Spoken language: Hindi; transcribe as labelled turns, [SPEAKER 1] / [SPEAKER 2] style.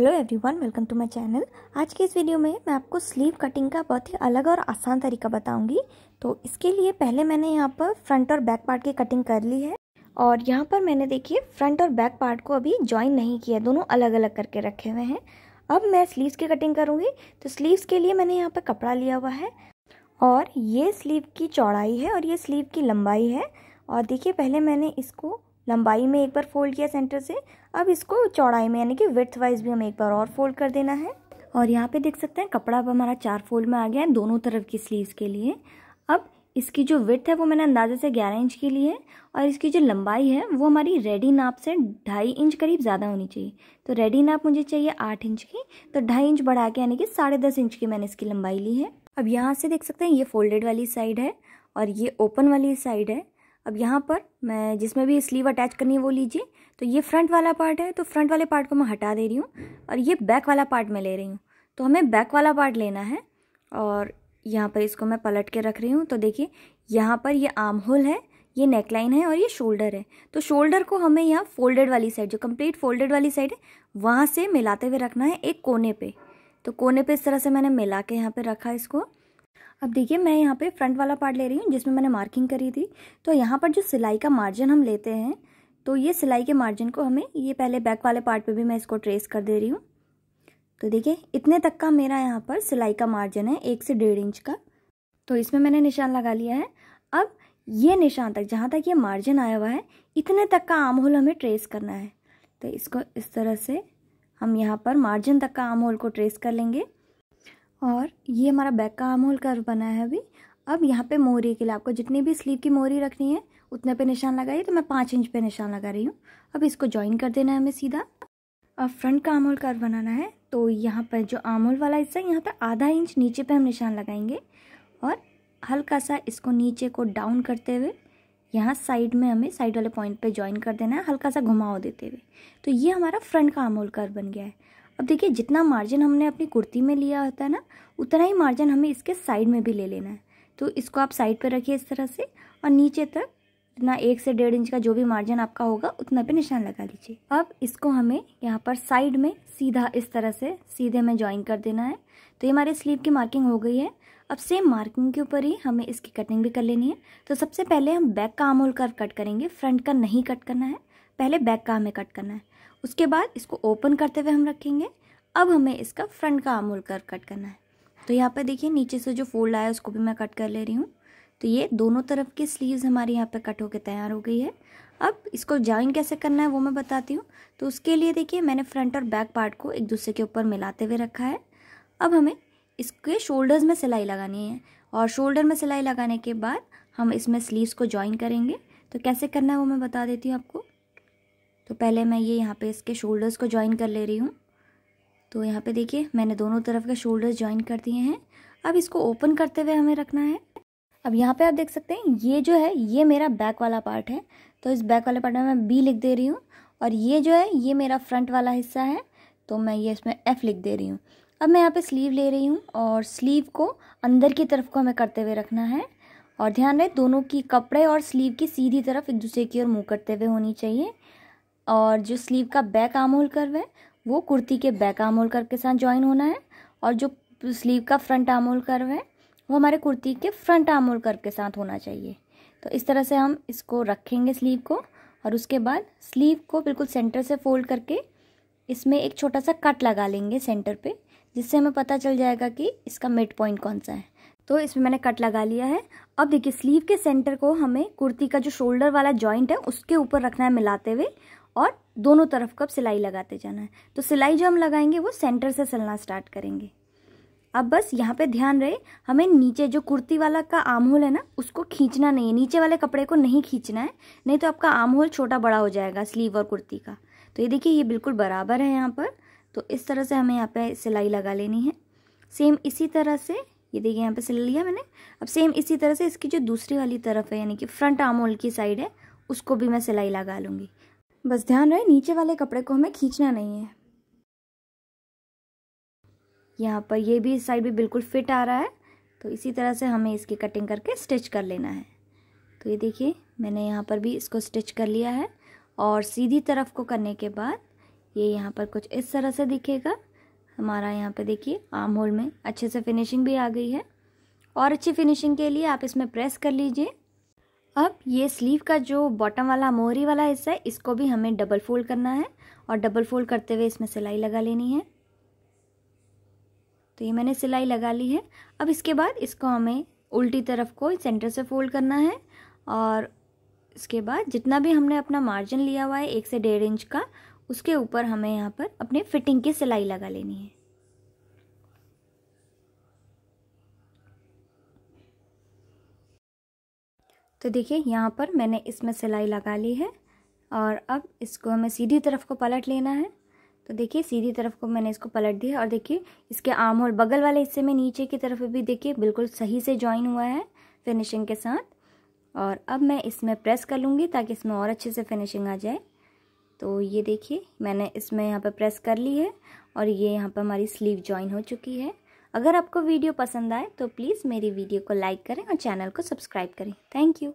[SPEAKER 1] hello everyone welcome to my channel आज के इस वीडियो में मैं आपको स्लीव कटिंग का बहुत ही अलग और आसान तरीका बताऊंगी तो इसके लिए पहले मैंने यहाँ पर फ्रंट और बैक पार्ट की कटिंग कर ली है और यहाँ पर मैंने देखिए फ्रंट और बैक पार्ट को अभी ज्वाइन नहीं किया दोनों अलग अलग करके रखे हुए हैं अब मैं स्लीव की कटिंग करूँगी तो स्लीव्स के लिए मैंने यहाँ पर कपड़ा लिया हुआ है और ये स्लीव की चौड़ाई है और ये स्लीव की लंबाई है और देखिए पहले मैंने इसको लंबाई में एक बार फोल्ड किया सेंटर से अब इसको चौड़ाई में यानी कि विथ वाइज भी हमें एक बार और फोल्ड कर देना है और यहाँ पे देख सकते हैं कपड़ा अब हमारा चार फोल्ड में आ गया है दोनों तरफ की स्लीव्स के लिए अब इसकी जो विथ है वो मैंने अंदाजे से ग्यारह इंच की ली है और इसकी जो लंबाई है वो हमारी रेडी नाप से ढाई इंच करीब ज़्यादा होनी चाहिए तो रेडी नाप मुझे चाहिए आठ इंच की तो ढाई इंच बढ़ा के यानी कि साढ़े दस इंच की मैंने इसकी लंबाई ली है अब यहाँ से देख सकते हैं ये फोल्डेड वाली साइड है और ये ओपन वाली साइड है अब यहाँ पर मैं जिसमें भी स्लीव अटैच करनी है वो लीजिए तो ये फ्रंट वाला पार्ट है तो फ्रंट वाले पार्ट को मैं हटा दे रही हूँ और ये बैक वाला पार्ट मैं ले रही हूँ तो हमें बैक वाला पार्ट लेना है और यहाँ पर इसको मैं पलट के रख रही हूँ तो देखिए यहाँ पर ये आर्म होल है ये नेकलाइन है और ये शोल्डर है तो शोल्डर को हमें यहाँ फोल्डेड वाली साइड जो कम्प्लीट फोल्डेड वाली साइड है वहाँ से मिलाते हुए रखना है एक कोने पर तो कोने पर इस तरह से मैंने मिला के यहाँ पर रखा इसको अब देखिए मैं यहाँ पे फ्रंट वाला पार्ट ले रही हूँ जिसमें मैंने मार्किंग करी थी तो यहाँ पर जो सिलाई का मार्जिन हम लेते हैं तो ये सिलाई के मार्जिन को हमें ये पहले बैक वाले पार्ट पे भी मैं इसको ट्रेस कर दे रही हूँ तो देखिए इतने तक का मेरा यहाँ पर सिलाई का मार्जिन है एक से डेढ़ इंच का तो इसमें मैंने निशान लगा लिया है अब ये निशान तक जहाँ तक ये मार्जिन आया हुआ है इतने तक का आम होल हमें ट्रेस करना है तो इसको इस तरह से हम यहाँ पर मार्जिन तक का आम होल को ट्रेस कर लेंगे और ये हमारा बैक का आर्म कर कर्व बना है अभी अब यहाँ पे मोरी के लिए आपको जितनी भी स्लीव की मोरी रखनी है उतने पे निशान लगाइए तो मैं पाँच इंच पे निशान लगा रही हूँ अब इसको ज्वाइन कर देना है हमें सीधा अब फ्रंट का आर्म कर कर्व बनाना है तो यहाँ पर जो आर्म वाला हिस्सा है यहाँ पर आधा इंच नीचे पर हम निशान लगाएंगे और हल्का सा इसको नीचे को डाउन करते हुए यहाँ साइड में हमें साइड वाले पॉइंट पे ज्वाइन कर देना है हल्का सा घुमाओ देते हुए तो ये हमारा फ्रंट का आमोल कर कर्व बन गया है अब देखिए जितना मार्जिन हमने अपनी कुर्ती में लिया होता है ना उतना ही मार्जिन हमें इसके साइड में भी ले लेना है तो इसको आप साइड पर रखिए इस तरह से और नीचे तक इतना एक से डेढ़ इंच का जो भी मार्जिन आपका होगा उतना पे निशान लगा लीजिए अब इसको हमें यहाँ पर साइड में सीधा इस तरह से सीधे में ज्वाइन कर देना है तो ये हमारे स्लीव की मार्किंग हो गई है अब सेम मार्किंग के ऊपर ही हमें इसकी कटिंग भी कर लेनी है तो सबसे पहले हम बैक का आमोल कर कट करेंगे फ्रंट का नहीं कट करना है पहले बैक का हमें कट करना है उसके बाद इसको ओपन करते हुए हम रखेंगे अब हमें इसका फ्रंट का आमूल कर कट करना है तो यहाँ पर देखिए नीचे से जो फोल्ड आया उसको भी मैं कट कर ले रही हूँ तो ये दोनों तरफ की स्लीव्स हमारे यहाँ पे कट होकर तैयार हो गई है अब इसको जॉइन कैसे करना है वो मैं बताती हूँ तो उसके लिए देखिए मैंने फ्रंट और बैक पार्ट को एक दूसरे के ऊपर मिलाते हुए रखा है अब हमें इसके शोल्डर्स में सिलाई लगानी है और शोल्डर में सिलाई लगाने के बाद हम इसमें स्लीव्स को जॉइन करेंगे तो कैसे करना है वो मैं बता देती हूँ आपको तो पहले मैं ये यहाँ पे इसके शोल्डर्स को ज्वाइन कर ले रही हूँ तो यहाँ पे देखिए मैंने दोनों तरफ के शोल्डर्स ज्वाइन कर दिए हैं अब इसको ओपन करते हुए हमें रखना है अब यहाँ पे आप देख सकते हैं ये जो है ये मेरा बैक वाला पार्ट है तो इस बैक वाले पार्ट में मैं बी लिख दे रही हूँ और ये जो है ये मेरा फ्रंट वाला हिस्सा है तो मैं ये इसमें एफ़ लिख दे रही हूँ अब मैं यहाँ पे स्लीव ले रही हूँ और स्लीव को अंदर की तरफ को हमें करते हुए रखना है और ध्यान रहे दोनों की कपड़े और स्लीव की सीधी तरफ एक दूसरे की ओर मुँह करते हुए होनी चाहिए और जो स्लीव का बैक आर्म होल कर्व है वो कुर्ती के बैक आर्म होल कर्व के साथ ज्वाइन होना है और जो स्लीव का फ्रंट आर्म होल कर्व है वो हमारे कुर्ती के फ्रंट आर्म होल कर्व के साथ होना चाहिए तो इस तरह से हम इसको रखेंगे स्लीव को और उसके बाद स्लीव को बिल्कुल सेंटर से फोल्ड करके इसमें एक छोटा सा कट लगा लेंगे सेंटर पे जिससे हमें पता चल जाएगा कि इसका मिड पॉइंट कौन सा है तो इसमें मैंने कट लगा लिया है अब देखिए स्लीव के सेंटर को हमें कुर्ती का जो शोल्डर वाला जॉइंट है उसके ऊपर रखना है मिलाते हुए और दोनों तरफ कब सिलाई लगाते जाना है तो सिलाई जो हम लगाएंगे वो सेंटर से सिलना स्टार्ट करेंगे अब बस यहाँ पे ध्यान रहे हमें नीचे जो कुर्ती वाला का आम होल है ना उसको खींचना नहीं है नीचे वाले कपड़े को नहीं खींचना है नहीं तो आपका आम होल छोटा बड़ा हो जाएगा स्लीव और कुर्ती का तो ये देखिए ये बिल्कुल बराबर है यहाँ पर तो इस तरह से हमें यहाँ पे सिलाई लगा लेनी है सेम इसी तरह से ये देखिए यहाँ पे सिल लिया मैंने अब सेम इसी तरह से इसकी जो दूसरी वाली तरफ है यानी कि फ्रंट आम होल की साइड है उसको भी मैं सिलाई लगा लूँगी बस ध्यान रहे नीचे वाले कपड़े को हमें खींचना नहीं है यहाँ पर ये भी साइड भी बिल्कुल फिट आ रहा है तो इसी तरह से हमें इसकी कटिंग करके स्टिच कर लेना है तो ये देखिए मैंने यहाँ पर भी इसको स्टिच कर लिया है और सीधी तरफ को करने के बाद ये यहाँ पर कुछ इस तरह से दिखेगा हमारा यहाँ पर देखिए आम होल में अच्छे से फिनिशिंग भी आ गई है और अच्छी फिनिशिंग के लिए आप इसमें प्रेस कर लीजिए अब ये स्लीव का जो बॉटम वाला मोहरी वाला हिस्सा है इसको भी हमें डबल फोल्ड करना है और डबल फोल्ड करते हुए इसमें सिलाई लगा लेनी है तो ये मैंने सिलाई लगा ली है अब इसके बाद इसको हमें उल्टी तरफ को सेंटर से फोल्ड करना है और इसके बाद जितना भी हमने अपना मार्जिन लिया हुआ है एक से डेढ़ इंच का उसके ऊपर हमें यहाँ पर अपने फिटिंग की सिलाई लगा लेनी है तो देखिए यहाँ पर मैंने इसमें सिलाई लगा ली है और अब इसको हमें सीधी तरफ को पलट लेना है तो देखिए सीधी तरफ को मैंने इसको पलट दिया और देखिए इसके आम और बगल वाले हिस्से में नीचे की तरफ भी देखिए बिल्कुल सही से ज्वाइन हुआ है फिनिशिंग के साथ और अब मैं इसमें प्रेस कर लूँगी ताकि इसमें और अच्छे से फिनिशिंग आ जाए तो ये देखिए मैंने इसमें यहाँ पर प्रेस कर ली है और ये यहाँ पर हमारी स्लीव ज्वाइन हो चुकी है अगर आपको वीडियो पसंद आए तो प्लीज़ मेरी वीडियो को लाइक करें और चैनल को सब्सक्राइब करें थैंक यू